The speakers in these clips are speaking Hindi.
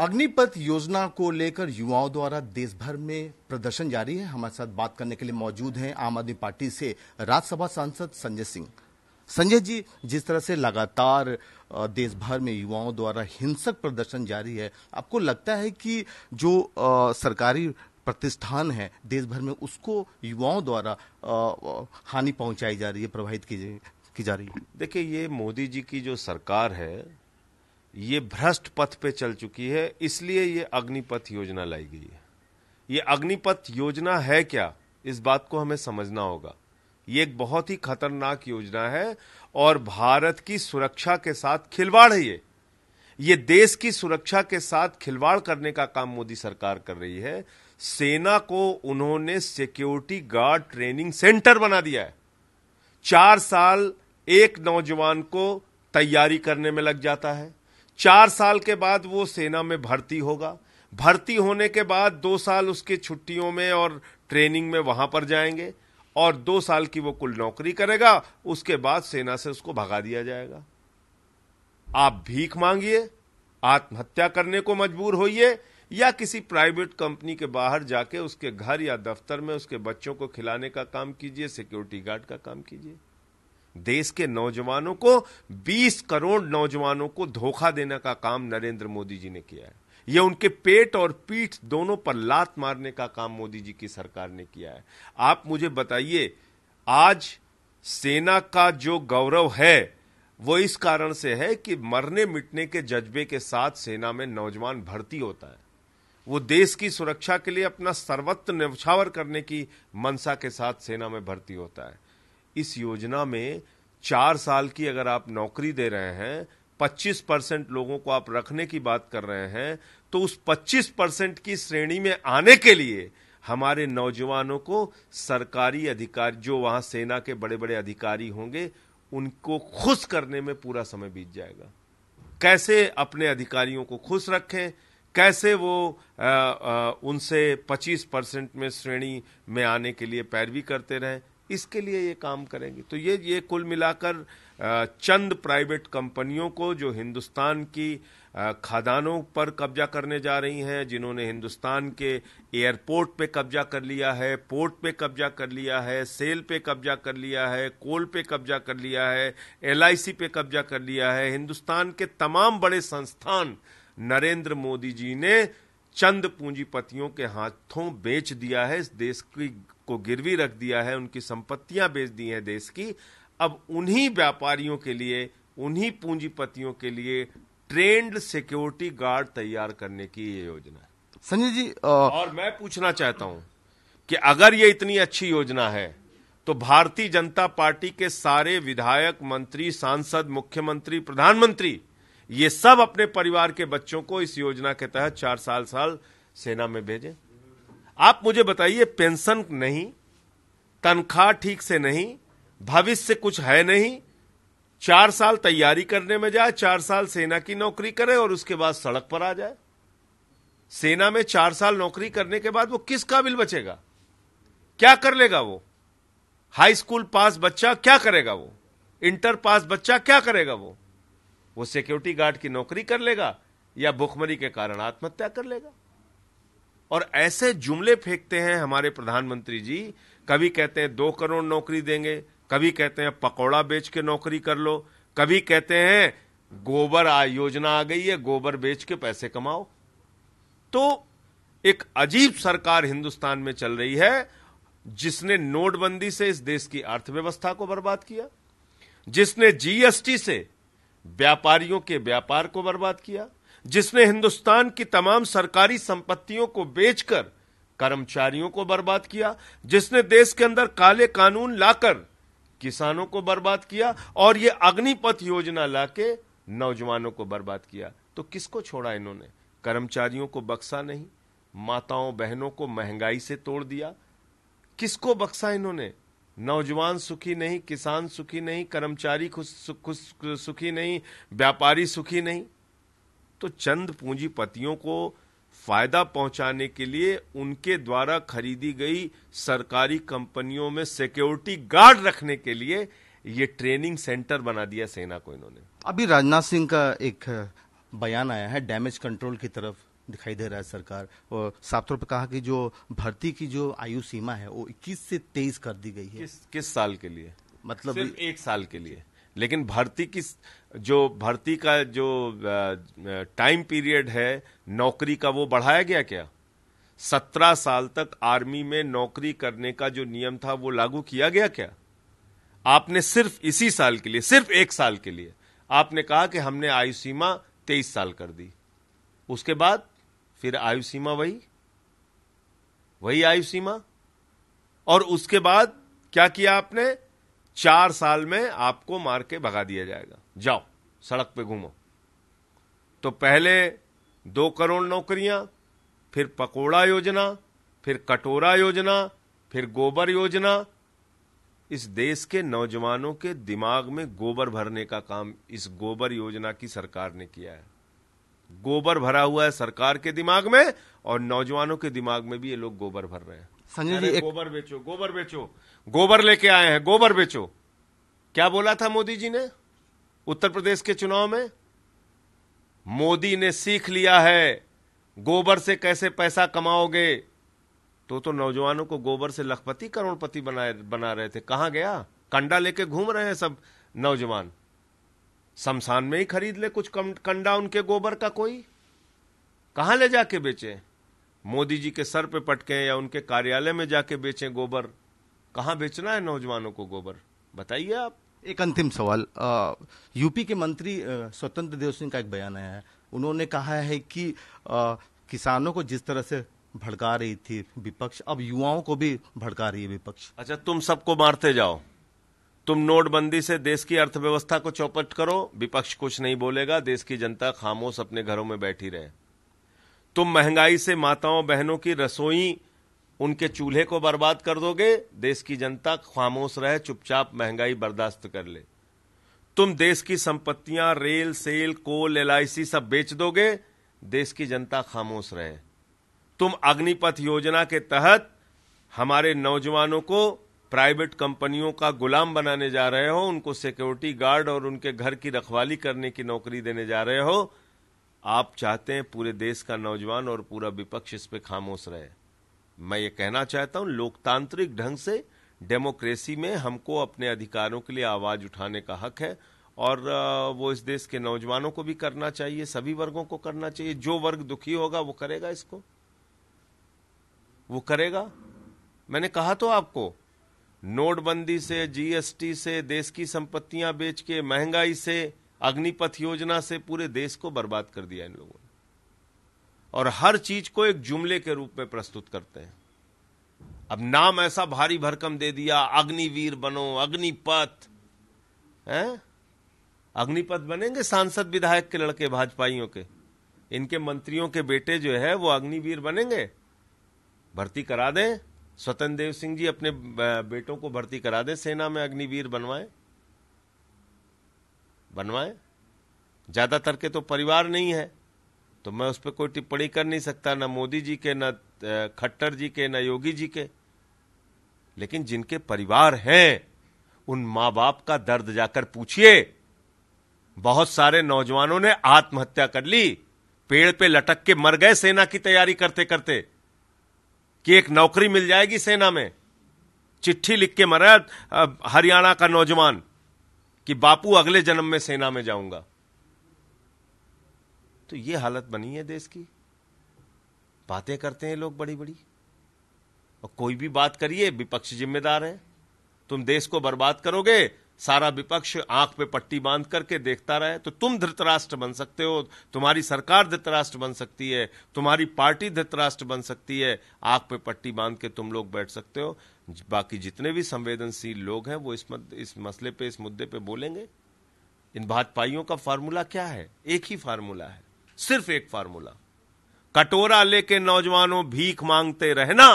अग्निपथ योजना को लेकर युवाओं द्वारा देश भर में प्रदर्शन जारी है हमारे साथ बात करने के लिए मौजूद हैं आम आदमी पार्टी से राज्यसभा सांसद संजय सिंह संजय जी जिस तरह से लगातार देश भर में युवाओं द्वारा हिंसक प्रदर्शन जारी है आपको लगता है कि जो सरकारी प्रतिष्ठान है देश भर में उसको युवाओं द्वारा हानि पहुंचाई जा रही है प्रभावित की, की जा रही है देखिए ये मोदी जी की जो सरकार है ये भ्रष्ट पथ पे चल चुकी है इसलिए ये अग्निपथ योजना लाई गई है ये अग्निपथ योजना है क्या इस बात को हमें समझना होगा ये एक बहुत ही खतरनाक योजना है और भारत की सुरक्षा के साथ खिलवाड़ है ये ये देश की सुरक्षा के साथ खिलवाड़ करने का काम मोदी सरकार कर रही है सेना को उन्होंने सिक्योरिटी गार्ड ट्रेनिंग सेंटर बना दिया है चार साल एक नौजवान को तैयारी करने में लग जाता है चार साल के बाद वो सेना में भर्ती होगा भर्ती होने के बाद दो साल उसके छुट्टियों में और ट्रेनिंग में वहां पर जाएंगे और दो साल की वो कुल नौकरी करेगा उसके बाद सेना से उसको भगा दिया जाएगा आप भीख मांगिए आत्महत्या करने को मजबूर होइए या किसी प्राइवेट कंपनी के बाहर जाके उसके घर या दफ्तर में उसके बच्चों को खिलाने का काम कीजिए सिक्योरिटी गार्ड का काम कीजिए देश के नौजवानों को 20 करोड़ नौजवानों को धोखा देने का काम नरेंद्र मोदी जी ने किया है ये उनके पेट और पीठ दोनों पर लात मारने का काम मोदी जी की सरकार ने किया है आप मुझे बताइए आज सेना का जो गौरव है वो इस कारण से है कि मरने मिटने के जज्बे के साथ सेना में नौजवान भर्ती होता है वो देश की सुरक्षा के लिए अपना सर्वत्र न्यौछावर करने की मनसा के साथ सेना में भर्ती होता है इस योजना में चार साल की अगर आप नौकरी दे रहे हैं 25 परसेंट लोगों को आप रखने की बात कर रहे हैं तो उस 25 परसेंट की श्रेणी में आने के लिए हमारे नौजवानों को सरकारी अधिकारी जो वहां सेना के बड़े बड़े अधिकारी होंगे उनको खुश करने में पूरा समय बीत जाएगा कैसे अपने अधिकारियों को खुश रखें कैसे वो आ, आ, उनसे 25 परसेंट में श्रेणी में आने के लिए पैरवी करते रहें इसके लिए ये काम करेंगी तो ये ये कुल मिलाकर चंद प्राइवेट कंपनियों को जो हिंदुस्तान की खदानों पर कब्जा करने जा रही हैं जिन्होंने हिंदुस्तान के एयरपोर्ट पे कब्जा कर लिया है पोर्ट पे कब्जा कर लिया है सेल पे कब्जा कर लिया है कोल पे कब्जा कर लिया है एलआईसी पे कब्जा कर लिया है हिंदुस्तान के तमाम बड़े संस्थान नरेंद्र मोदी जी ने चंद पूंजीपतियों के हाथों बेच दिया है इस देश की को गिरवी रख दिया है उनकी संपत्तियां बेच दी हैं देश की अब उन्हीं व्यापारियों के लिए उन्हीं पूंजीपतियों के लिए ट्रेंड सिक्योरिटी गार्ड तैयार करने की ये योजना है संजय जी आ... और मैं पूछना चाहता हूं कि अगर ये इतनी अच्छी योजना है तो भारतीय जनता पार्टी के सारे विधायक मंत्री सांसद मुख्यमंत्री प्रधानमंत्री ये सब अपने परिवार के बच्चों को इस योजना के तहत चार साल साल सेना में भेजें आप मुझे बताइए पेंशन नहीं तनख्वाह ठीक से नहीं भविष्य कुछ है नहीं चार साल तैयारी करने में जाए चार साल सेना की नौकरी करे और उसके बाद सड़क पर आ जाए सेना में चार साल नौकरी करने के बाद वो किस काबिल बचेगा क्या कर लेगा वो हाई स्कूल पास बच्चा क्या करेगा वो इंटर पास बच्चा क्या करेगा वो वो सिक्योरिटी गार्ड की नौकरी कर लेगा या भुखमरी के कारण आत्महत्या कर लेगा और ऐसे जुमले फेंकते हैं हमारे प्रधानमंत्री जी कभी कहते हैं दो करोड़ नौकरी देंगे कभी कहते हैं पकौड़ा बेच के नौकरी कर लो कभी कहते हैं गोबर आ योजना आ गई है गोबर बेच के पैसे कमाओ तो एक अजीब सरकार हिंदुस्तान में चल रही है जिसने नोटबंदी से इस देश की अर्थव्यवस्था को बर्बाद किया जिसने जीएसटी से व्यापारियों के व्यापार को बर्बाद किया जिसने हिंदुस्तान की तमाम सरकारी संपत्तियों को बेचकर कर्मचारियों को बर्बाद किया जिसने देश के अंदर काले कानून लाकर किसानों को बर्बाद किया और ये अग्निपथ योजना लाके नौजवानों को बर्बाद किया तो किसको छोड़ा इन्होंने कर्मचारियों को बक्सा नहीं माताओं बहनों को महंगाई से तोड़ दिया किसको बक्सा इन्होंने नौजवान सुखी नहीं किसान सुखी नहीं कर्मचारी खुश सुखी नहीं व्यापारी सुखी नहीं तो चंद पूंजीपतियों को फायदा पहुंचाने के लिए उनके द्वारा खरीदी गई सरकारी कंपनियों में सिक्योरिटी गार्ड रखने के लिए ये ट्रेनिंग सेंटर बना दिया सेना को इन्होंने अभी राजनाथ सिंह का एक बयान आया है डैमेज कंट्रोल की तरफ दिखाई दे रहा है सरकार और साफ तौर पर कहा कि जो भर्ती की जो आयु सीमा है वो इक्कीस से तेईस कर दी गई है किस किस साल के लिए मतलब एक साल के लिए लेकिन भर्ती की जो भर्ती का जो टाइम पीरियड है नौकरी का वो बढ़ाया गया क्या सत्रह साल तक आर्मी में नौकरी करने का जो नियम था वो लागू किया गया क्या आपने सिर्फ इसी साल के लिए सिर्फ एक साल के लिए आपने कहा कि हमने आयु सीमा तेईस साल कर दी उसके बाद फिर आयु सीमा वही वही आयु सीमा और उसके बाद क्या किया आपने चार साल में आपको मार के भगा दिया जाएगा जाओ सड़क पे घूमो तो पहले दो करोड़ नौकरियां फिर पकोड़ा योजना फिर कटोरा योजना फिर गोबर योजना इस देश के नौजवानों के दिमाग में गोबर भरने का काम इस गोबर योजना की सरकार ने किया है गोबर भरा हुआ है सरकार के दिमाग में और नौजवानों के दिमाग में भी ये लोग गोबर भर रहे हैं संजय जी एक... गोबर बेचो गोबर बेचो गोबर लेके आए हैं गोबर बेचो क्या बोला था मोदी जी ने उत्तर प्रदेश के चुनाव में मोदी ने सीख लिया है गोबर से कैसे पैसा कमाओगे तो तो नौजवानों को गोबर से लखपति करोड़पति बनाए बना रहे थे कहा गया कंडा लेके घूम रहे हैं सब नौजवान शमशान में ही खरीद ले कुछ कंडा उनके गोबर का कोई कहां ले जाके बेचे मोदी जी के सर पे पटके या उनके कार्यालय में जाके बेचें गोबर कहाँ बेचना है नौजवानों को गोबर बताइए आप एक अंतिम सवाल आ, यूपी के मंत्री स्वतंत्र देव सिंह का एक बयान आया है उन्होंने कहा है कि आ, किसानों को जिस तरह से भड़का रही थी विपक्ष अब युवाओं को भी भड़का रही है विपक्ष अच्छा तुम सबको मारते जाओ तुम नोटबंदी से देश की अर्थव्यवस्था को चौपट करो विपक्ष कुछ नहीं बोलेगा देश की जनता खामोश अपने घरों में बैठी रहे तुम महंगाई से माताओं बहनों की रसोई उनके चूल्हे को बर्बाद कर दोगे देश की जनता खामोश रहे चुपचाप महंगाई बर्दाश्त कर ले तुम देश की संपत्तियां रेल सेल कोल एल सब बेच दोगे देश की जनता खामोश रहे तुम अग्निपथ योजना के तहत हमारे नौजवानों को प्राइवेट कंपनियों का गुलाम बनाने जा रहे हो उनको सिक्योरिटी गार्ड और उनके घर की रखवाली करने की नौकरी देने जा रहे हो आप चाहते हैं पूरे देश का नौजवान और पूरा विपक्ष इस पे खामोश रहे मैं ये कहना चाहता हूं लोकतांत्रिक ढंग से डेमोक्रेसी में हमको अपने अधिकारों के लिए आवाज उठाने का हक है और वो इस देश के नौजवानों को भी करना चाहिए सभी वर्गों को करना चाहिए जो वर्ग दुखी होगा वो करेगा इसको वो करेगा मैंने कहा तो आपको नोटबंदी से जीएसटी से देश की संपत्तियां बेच के महंगाई से अग्निपथ योजना से पूरे देश को बर्बाद कर दिया इन लोगों ने और हर चीज को एक जुमले के रूप में प्रस्तुत करते हैं अब नाम ऐसा भारी भरकम दे दिया अग्निवीर बनो अग्निपथ है अग्निपथ बनेंगे सांसद विधायक के लड़के भाजपाइयों के इनके मंत्रियों के बेटे जो है वो अग्निवीर बनेंगे भर्ती करा दें स्वतंत्र देव सिंह जी अपने बेटों को भर्ती करा दें सेना में अग्निवीर बनवाएं बनवाएं ज़्यादातर के तो परिवार नहीं है तो मैं उस पर कोई टिप्पणी कर नहीं सकता ना मोदी जी के ना खट्टर जी के ना योगी जी के लेकिन जिनके परिवार हैं उन माँ बाप का दर्द जाकर पूछिए बहुत सारे नौजवानों ने आत्महत्या कर ली पेड़ पे लटक के मर गए सेना की तैयारी करते करते कि एक नौकरी मिल जाएगी सेना में चिट्ठी लिख के मरा हरियाणा का नौजवान कि बापू अगले जन्म में सेना में जाऊंगा तो ये हालत बनी है देश की बातें करते हैं लोग बड़ी बड़ी और कोई भी बात करिए विपक्ष जिम्मेदार है तुम देश को बर्बाद करोगे सारा विपक्ष आंख पे पट्टी बांध करके देखता रहे तो तुम धृतराष्ट्र बन सकते हो तुम्हारी सरकार धृतराष्ट्र बन सकती है तुम्हारी पार्टी धृतराष्ट्र बन सकती है आंख पे पट्टी बांध के तुम लोग बैठ सकते हो बाकी जितने भी संवेदनशील लोग हैं वो इस मद, इस मसले पे इस मुद्दे पे बोलेंगे इन भाजपाइयों का फार्मूला क्या है एक ही फार्मूला है सिर्फ एक फार्मूला कटोरा लेके नौजवानों भीख मांगते रहना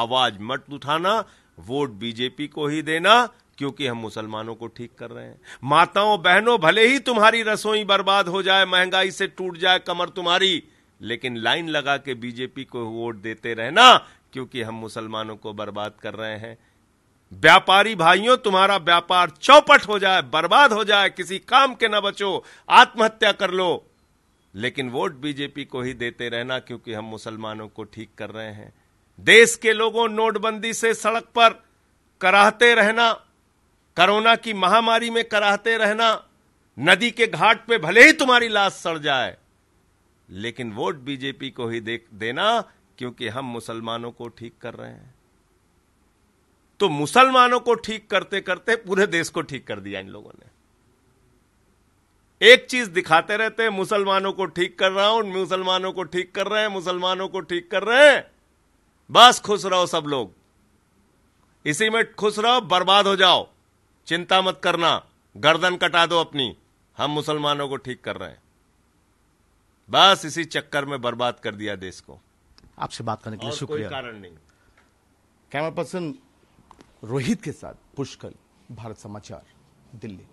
आवाज मत उठाना वोट बीजेपी को ही देना क्योंकि हम मुसलमानों को ठीक कर रहे हैं माताओं बहनों भले ही तुम्हारी रसोई बर्बाद हो जाए महंगाई से टूट जाए कमर तुम्हारी लेकिन लाइन लगा के बीजेपी को वोट देते रहना क्योंकि हम मुसलमानों को बर्बाद कर रहे हैं व्यापारी भाइयों तुम्हारा व्यापार चौपट हो जाए बर्बाद हो जाए किसी काम के ना बचो आत्महत्या कर लो लेकिन वोट बीजेपी को ही देते रहना क्योंकि हम मुसलमानों को ठीक कर रहे हैं देश के लोगों नोटबंदी से सड़क पर कराहते रहना कोरोना की महामारी में कराहते रहना नदी के घाट पे भले ही तुम्हारी लाश सड़ जाए लेकिन वोट बीजेपी को ही दे, देना क्योंकि हम मुसलमानों को ठीक कर रहे हैं तो मुसलमानों को ठीक करते करते पूरे देश को ठीक कर दिया इन लोगों ने एक चीज दिखाते रहते हैं मुसलमानों को ठीक कर रहा हूं मुसलमानों को ठीक कर रहे हैं मुसलमानों को ठीक कर रहे हैं बस खुश रहो सब लोग इसी में खुश रहो बर्बाद हो जाओ चिंता मत करना गर्दन कटा दो अपनी हम मुसलमानों को ठीक कर रहे हैं बस इसी चक्कर में बर्बाद कर दिया देश को आपसे बात करने के लिए शुक्रिया कारण नहीं कैमरा पर्सन रोहित के साथ पुष्कर भारत समाचार दिल्ली